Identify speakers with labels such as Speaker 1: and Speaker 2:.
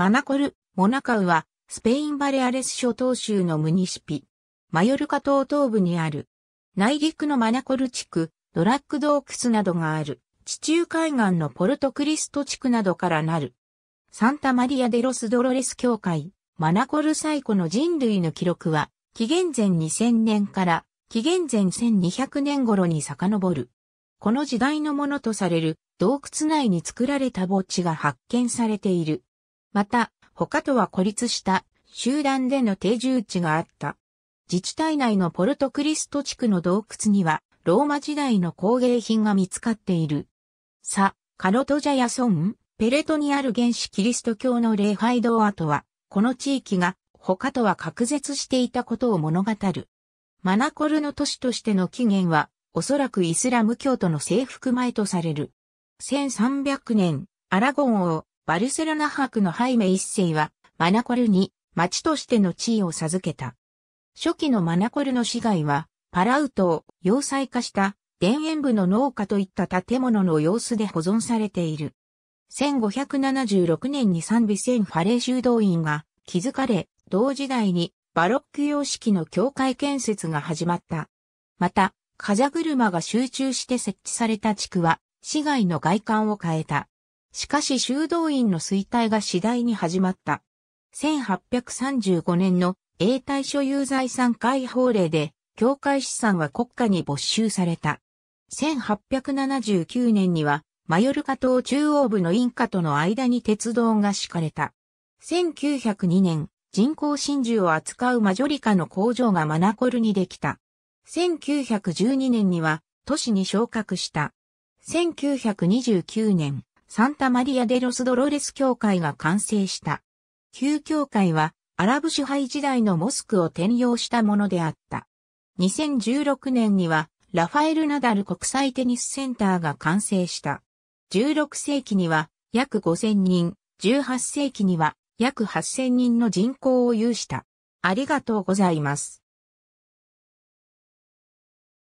Speaker 1: マナコル、モナカウは、スペインバレアレス諸島州のムニシピ。マヨルカ島東部にある。内陸のマナコル地区、ドラッグ洞窟などがある。地中海岸のポルトクリスト地区などからなる。サンタマリア・デロス・ドロレス教会、マナコル最古の人類の記録は、紀元前2000年から紀元前1200年頃に遡る。この時代のものとされる洞窟内に作られた墓地が発見されている。また、他とは孤立した集団での定住地があった。自治体内のポルトクリスト地区の洞窟には、ローマ時代の工芸品が見つかっている。さ、カロトジャヤソン、ペレトにある原始キリスト教の礼拝堂跡は、この地域が他とは隔絶していたことを物語る。マナコルの都市としての起源は、おそらくイスラム教徒の征服前とされる。1300年、アラゴン王、バルセロナ博のハイメ一世は、マナコルに町としての地位を授けた。初期のマナコルの市街は、パラウトを要塞化した田園部の農家といった建物の様子で保存されている。1576年にサンビセンファレー修道院が築かれ、同時代にバロック様式の教会建設が始まった。また、風車が集中して設置された地区は、市街の外観を変えた。しかし修道院の衰退が次第に始まった。1835年の永代所有財産解放令で、教会資産は国家に没収された。1879年には、マヨルカ島中央部のインカとの間に鉄道が敷かれた。1902年、人工真珠を扱うマジョリカの工場がマナコルにできた。1912年には都市に昇格した。1929年、サンタマリア・デ・ロス・ドロレス教会が完成した。旧教会はアラブ支配時代のモスクを転用したものであった。2016年にはラファエル・ナダル国際テニスセンターが完成した。16世紀には約5000人、18世紀には約8000人の人口を有した。ありがとうございます。